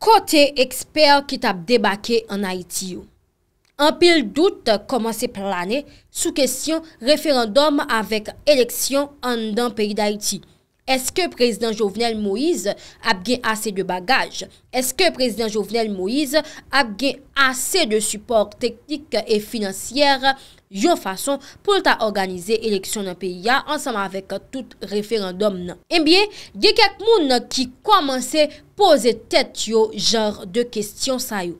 Kote eksper ki tap debake an Haiti yo. An pil dout koman se plane sou kesyon referandom avek eleksyon an dan peyi d'Haiti. Eske prezident Jovenel Moïse ap gen ase de bagaj? Eske prezident Jovenel Moïse ap gen ase de support teknik e financier yon fason pou lta organize eleksyon nan PIA ansanman avèk tout referandom nan? Mbyè, gen kèk moun ki kouamansè pose tèt yo jor de kestyon sayo.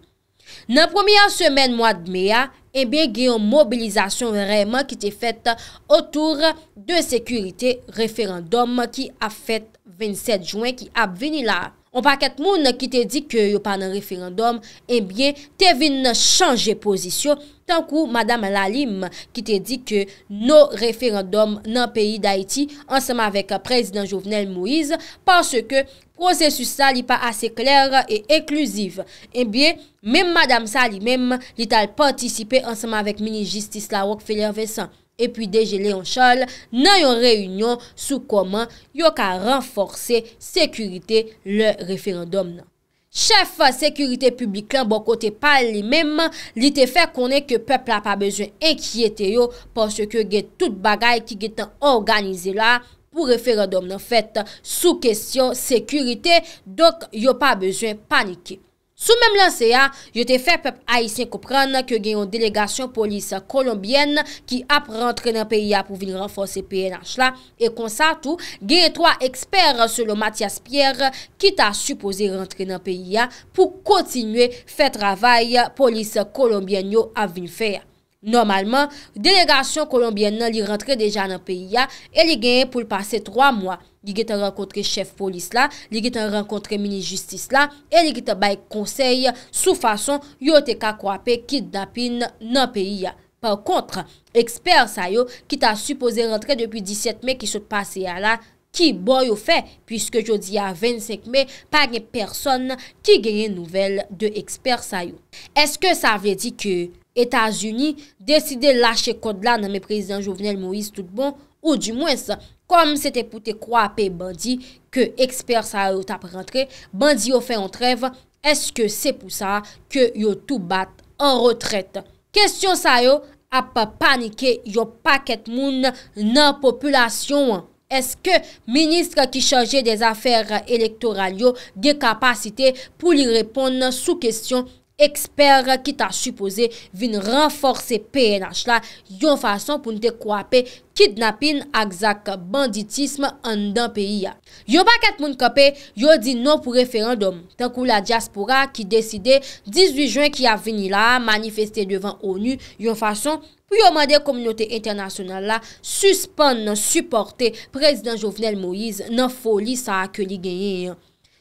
Nan premiyan semen mwa dmeya, ebyen eh geyon mobilizasyon vreman ki te fet otour de sekurite referandom ki ap fet 27 Jouen ki ap vini la On pa ket moun ki te di ke yo pa nan referandom, ebyen eh te vin nan chanje pozisyon tankou Madame Lalim ki te di ke nou referandom nan peyi d'Haïti ansama vek Prezident Jouvenel Moïse, parce ke prosesu sa li pa ase kler e eklusiv. Enbyen, eh menm madam sa li menm li tal partisipe ansama vek mini-jistis la wak Feler Vesan. Epwi deje Leonchal nan yon reyunyon sou koman yon ka renforse sekurite le referandom nan. Chef sekurite publik lan bon kote pal li menm li te fe konen ke pepl la pa bezwen enkiyete yo porsyo ke ge tout bagay ki ge tan organize la, Pou refere dom nan fèt sou kestyon sekurite, dok yo pa bezwen panike. Sou mem lan se ah, ya, yo te fè pep Aïsien Koupran ke genyon delegasyon polis kolombienne ki ap rentre nan PIA ah, pou vin renfonse PNH la. E konsa tou, genye 3 eksper se lo Matias Pierre ki ta supose rentre nan PIA ah, pou kontinue fè travay polis kolombienne yo avin fè ya. Normalman, delegasyon kolombien nan li rentre deja nan peyi ya e li genye pou l'pase 3 mwa. Li gete renkontre chef polis la, li gete renkontre mini-justis la, e li gete bay konsey sou fason yo te ka kwape ki dapin nan peyi ya. Par kontre, eksper sayo ki ta supose rentre depi 17 me ki sot pase ya la, ki bon yo fe, pwiske jodi ya 25 me, pa genye person ki genye nouvel de eksper sayo. Eske sa vredi ke... Etats-Uni deside lache kodla nan me prezident jovenel Moïse Toutbon ou di mwen sa. Kom se te poute kwa pe bandi ke eksper sa yo tap rentre, bandi yo fe yon trev, eske se pou sa ke yo tou bat an retret. Kestyon sa yo ap panike yo paket moun nan populasyon. Eske ministre ki chanje des afer elektoral yo de kapasite pou li repon sou kestyon Eksper ki ta supose vin renforse PNH la yon fason pou nte kwape kidnapin ak zak banditisme an dan peyi ya. Yon baket moun kope, yon di non pou referandom. Tankou la diaspora ki deside 18 juan ki a vini la manifesti devan ONU, yon fason pou yon mande kominote internasyonal la suspande nan suporte prezident Jovenel Moïse nan foli sa akeli genye yon.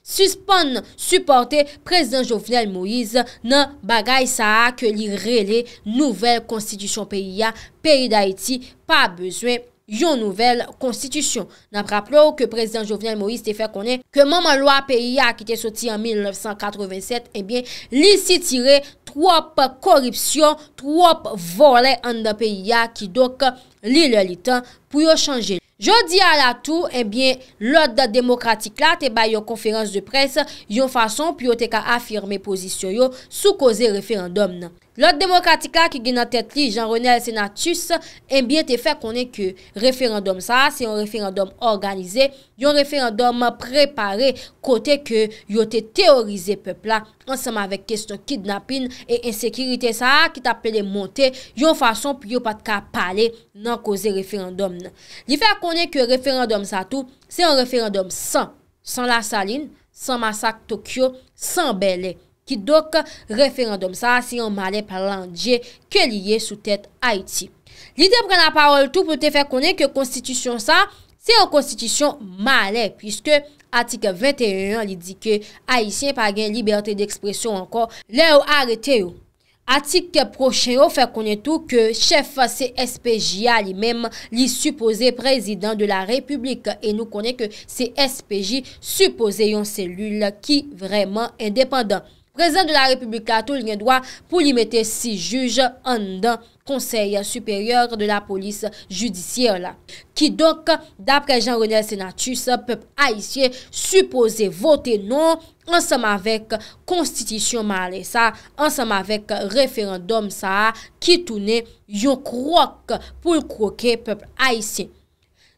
Suspon supporte prezident Jovenel Moïse nan bagay sa a ke li rele nouvel konstitisyon peyi ya, peyi da eti pa bezwen yon nouvel konstitisyon. Nan praplo ke prezident Jovenel Moïse te fe konen ke maman lwa peyi ya ki te soti an 1987, ebyen li si tire touman. trwop korripsyon, trwop vole an da peyi ya ki dok li le li tan pou yo chanje. Jodi a la tou, enbyen, eh lot da demokratik la te bay yo konferans de pres, yon fason pou yo te ka afirme pozisyon yo sou koze referandom nan. Lot demokratik la ki gena tet li, Jean-René Alsenatus, enbyen eh te fe konen ke referandom sa, se yon referandom organize, yon referandom prepare kote ke yo te teorize pepla ansama vek kesto kidnapin, E ensekiritè sa ki tapelè monte yon fason pi yo pat ka pale nan koze referandom nan. Li fè konè ke referandom sa tou, se yon referandom san. San la saline, san masak Tokyo, san belè. Ki dok referandom sa se yon male parlantje ke liye sou tèt Haiti. Li te pren la parol tou pou te fè konè ke konstitisyon sa, se yon konstitisyon male. Piske... Atik 21 li dike Aisyen Pagan Liberté d'Expression anko le ou arete ou. Atik proche ou fe konen tou ke chef CSPJ a li mem li suppose prezident de la republik e nou konen ke CSPJ suppose yon selule ki vreman indépendant. Prezen de la Republika Toul nye doa pou li mette si juj an dan konseye superior de la polis judisye la. Ki dok, dapre Jean-René Senatus, pep Aïsie suppose vote non ansam avek konstitisyon male sa, ansam avek referandom sa ki toune yon krok pou l kroke pep Aïsie.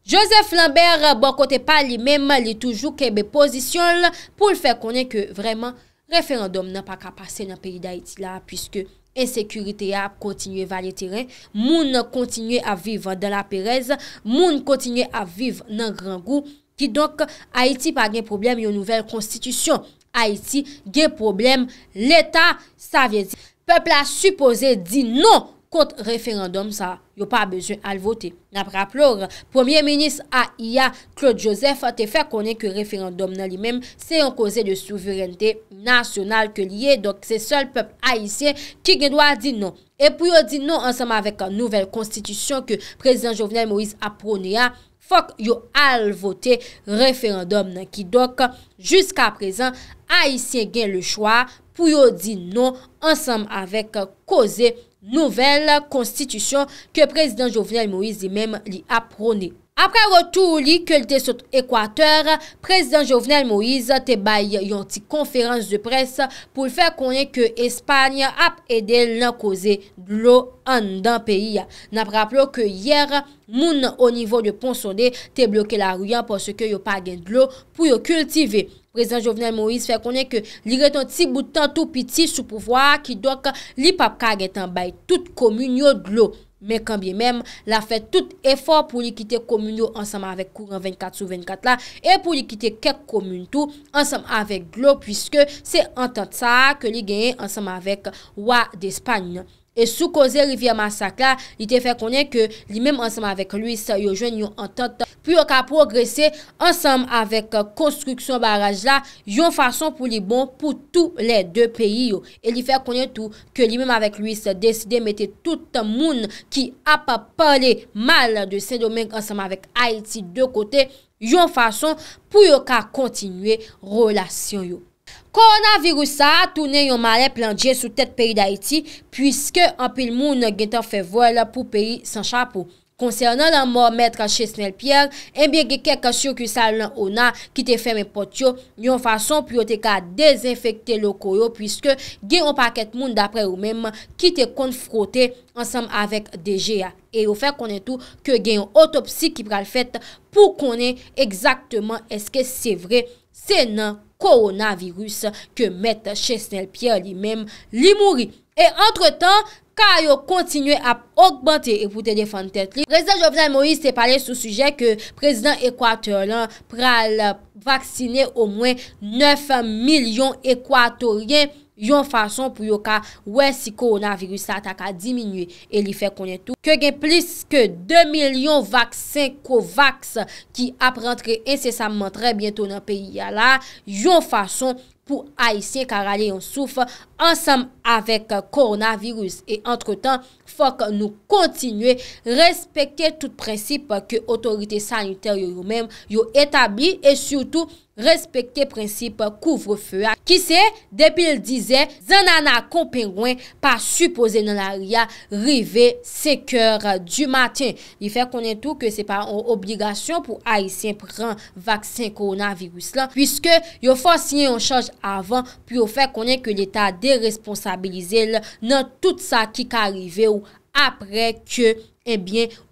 Joseph Lambert bon kote pa li menm li toujou kebe pozisyon la pou l fe konen ke vreman. Referandom nan pa ka pase nan peyi d'Haiti la, pwiske ensekurite ya kontinye vali teren, moun kontinye a viv dan la perez, moun kontinye a viv nan gran gou, ki donk Haiti pa gen problem yon nouvel konstitusyon. Haiti gen problem, l'Etat sa vyezi. Pepl a supose di nou! kont referendom sa yo pa bezwen alvote. Napraplor, Premier Ministre A.I.A. Claude Joseph te fè konen ke referendom nan li mem se yon koze de souverenté nasyonal ke liye, dok se sol pep A.I.C. ki gen do a di nou. E pou yo di nou ansam avèk nouvel konstitisyon ke Prezident Jovenel Moïse Apronea fòk yo alvote referendom nan ki dok. Jusk aprezen, A.I.C. gen le chwa pou yo di nou ansam avèk koze referendom Nouvel konstitusyon ke prezident Jovenel Moïse e mem li aprone. Apre rotou li ke lte sot Ekwater, Prezident Jovenel Moïse te bay yon ti konferans de pres pou l fe konen ke Espany ap edel nan koze glou an dan peyi. Nan praplo ke yer moun an o nivou de pon sonde te bloke la ruyan pou se ke yo pagen glou pou yo kultive. Prezident Jovenel Moïse fe konen ke li re ton ti boutan tou piti sou pouvwa ki dok li pap kagen tan bay tout komun yo glou. Mè kambye mèm la fè tout efor pou li kite komunyo ansanm avèk kouren 24 sou 24 la e pou li kite kek komun tou ansanm avèk glo pwiske se antant sa ke li genye ansanm avèk wa de Espanyon. E sou koze rivye masak la, li te fe konen ke li menm ansem avèk luis yo jwen yon entente pou yon ka progresè ansem avèk konstruksyon baraj la yon fason pou li bon pou tou le de peyi yo. E li fe konen tou ke li menm avèk luis deside mette tout moun ki ap pale mal de Saint-Domingue ansem avèk Haiti de kote yon fason pou yon ka kontinue relasyon yo. Koronavirou sa a toune yon male plandje sou tet peri da iti, pwiske an pil moun gen tan fe vwela pou peri san chapou. Konsernan nan moun metra che snel pier, enbyen eh gen kek asyo ki sa lan ona ki te ferme potyo, yon fason piyo te ka dezinfekte loko yo, pwiske gen yon paket moun dapre ou menman ki te kon frote ansam avek deje ya. E yo fè konen tou ke gen yon otopsi ki pral fèt pou konen eksaktman eske se vre se nan konen. koronavirus ke met Chesnel Pierre li mèm li mouri. Et entre-temps, karyo kontinuè ap akbante epoute de fante tri. Prezident Jovenel Moïse te pale sou suje ke prezident Ekwatorlan pral vaksine au mwen 9 milyon Ekwatorien yon fason pou yo ka wè si koronavirus sa ata ka diminye e li fè konen tou. Kè gen plis ke 2 milyon vaksen kovaks ki ap rentre ensesamman trè bientou nan peyi ya la, yon fason pou haisyen karale yon souf ansam avèk koronavirus. E antre tan, fòk nou kontinue respekte tout prensip ke otorite saniter yo yo mèm yo etabli e surtout respekte prinsip kouvre-feu. Ki se, depil dize, zanana konpengwen pa suppose nan ariya rive sekeur du maten. Li fe konen tou ke se pa ou obligasyon pou aisyen pran vaksen koronavirus lan. Piske yo fos yon chanj avan, pi yo fe konen ke l'Etat de-responsabilize nan tout sa ki ka rive ou apre ke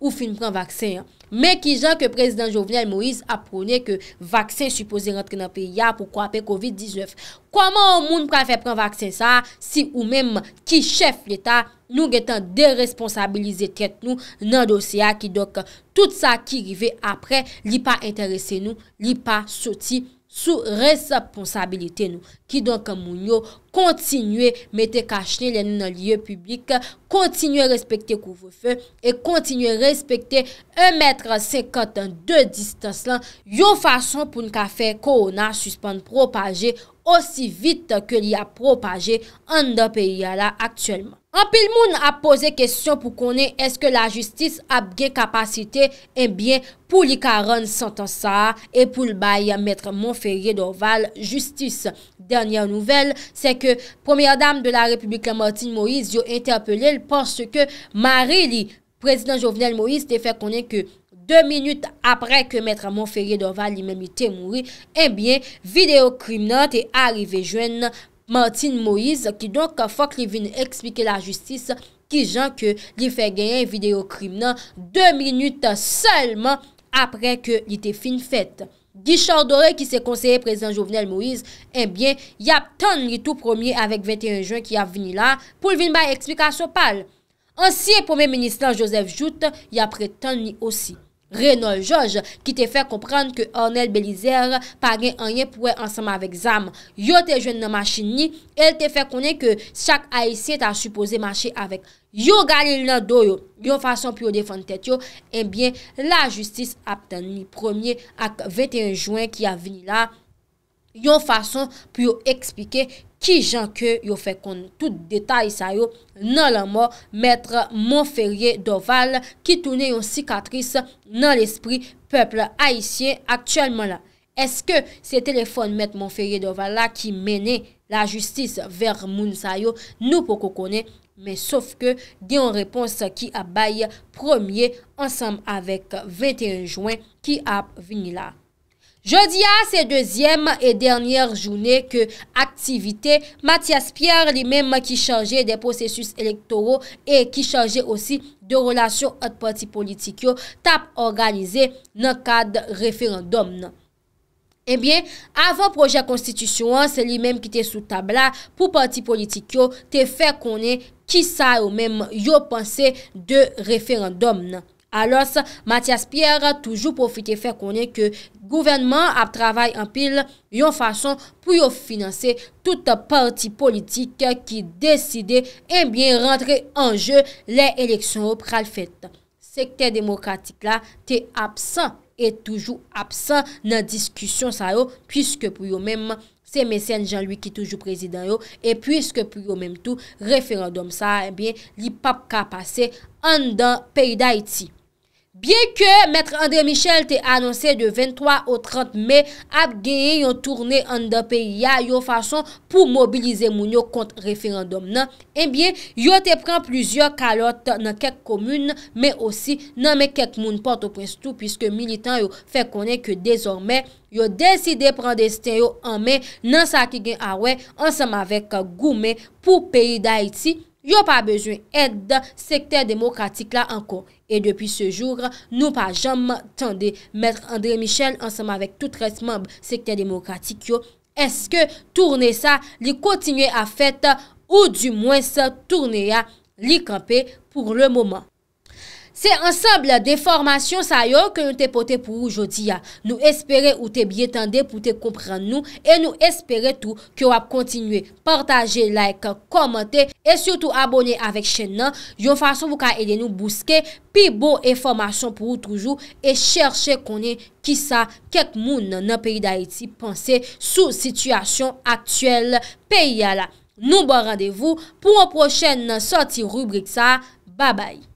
ou fin pran vaksen. Men ki jan ke prezident Jovenel Moïse ap prone ke vaksen supose rentre nan pe ya pou kwape COVID-19. Kwaman ou moun pran fe pran vaksen sa si ou menm ki chef l'Etat nou getan de responsabilize tret nou nan dosya ki dok tout sa ki rive apre li pa interese nou, li pa soti nou. Sou responsabilite nou ki don ke moun yo kontinuye mette kache le nan liye publik, kontinuye respekte kouvo fe, e kontinuye respekte 1,50 m de distans lan yo fason pou nka fe ko ona suspande propaje osi vite ke li a propaje an da peyi ala aktuelman. Anpil Moun a pose kesyon pou konen eske la justis ap gen kapasite enbyen eh pou li karan santansa e pou l bayan mètre Monferier d'Orval justis. Dernyen nouvel, se ke premier dame de la République Lamartine Moïse yo ente apelèl porske mari li prezident Jovenel Moïse te fè konen ke 2 minout apre ke mètre Monferier d'Orval li menmite mouri enbyen eh videokrim nante e arive jwen nan Martin Moïse ki donk euh, fok li vin eksplike la justis ki jan ke li fe genyen videokrim nan 2 minute selman apre ke li te fin fèt. Guichard Doré ki se konseye prezident Jovenel Moïse, enbyen, eh yap ten li tou promye avek 21 juan ki ap vini la pou li vin ba eksplikasyon pal. Ansiye poumen ministran Joseph Jout, yap reten li osi. Renault-Georges ki te fè kompran ke Ornel Belizer pa gen anyen pou e ansama vek ZAM, yo te jwen nan machin ni, el te fè konen ke chak Aïsien ta suppose mache avek yo galil nan do yo, yo fason pi yo defante te yo, enbyen eh la justice apten ni premier ak 21 juen ki a vini la Aïsien. Yon fason pou yon eksplike ki jan ke yon fe kon tout detay sa yo nan la mor mette Monferye Doval ki toune yon sikatris nan l'espri peple haisyen aktuelman la. Eske se telefon mette Monferye Doval la ki mene la justis ver moun sa yo nou pou kou kone, me sof ke diyon repons ki abaye premier ansam avek 21 Jouen ki ap vini la. Jodi a se dezyem e dernyer jounen ke aktivite Matias Pierre li menm ki chanje de prosesus elektoro e ki chanje osi de relasyon at parti politikyo tap organize nan kad referendum nan. Ebyen, avan proje konstitusyon se li menm ki te sou tabla pou parti politikyo te fe konen ki sa ou menm yo panse de referendum nan. Alos, Mathias Pierre toujou profite fè konen ke gouvenman ap travay an pil yon fason pou yo finanse touta parti politik ki deside enbyen rentre anje le eleksyon ou pral fèt. Se kte demokratik la te absan e toujou absan nan diskusyon sa yo pwiske pou yo menm se mesen jan lui ki toujou prezidanyo e pwiske pou yo menm tou referandom sa enbyen eh li pap ka pase an dan peyi da iti. Bien ke Mètre André Michel te anonsè de 23 au 30 mai ap geye yon tourne an da peyi ya yon fason pou mobilize moun yo kont referendum nan, en eh bien yon te pren plusieurs kalote nan kek komune men osi nan men kek moun porto prestou puisque militant yon fe konen ke dezorme yon deside pren desten yon anmen nan sa ki gen ah awen ansam avek goumen pou peyi da iti yo pa bezwen ed sektèr demokratik la anko. E depi se jour, nou pa jam tende Mètre André Michel ansèm avèk tout resmanb sektèr demokratik yo, eske tourne sa li kontinye a fèt ou du mwen sa tourne ya li kampe pou le mouman. Se ansamble de formasyon sa yo ke nou te pote pou ou jodi ya. Nou espere ou te bietande pou te komprende nou. E nou espere tou ki wap kontinue. Portaje, like, komente e soutou abone avek chen nan. Yon fason pou ka ele nou buske. Pi bo e formasyon pou ou toujou. E chershe konen ki sa kek moun nan an peri da iti. Pense sou situasyon aktuel peyi ya la. Nou bon randevou pou an prochen nan soti rubrik sa. Babay.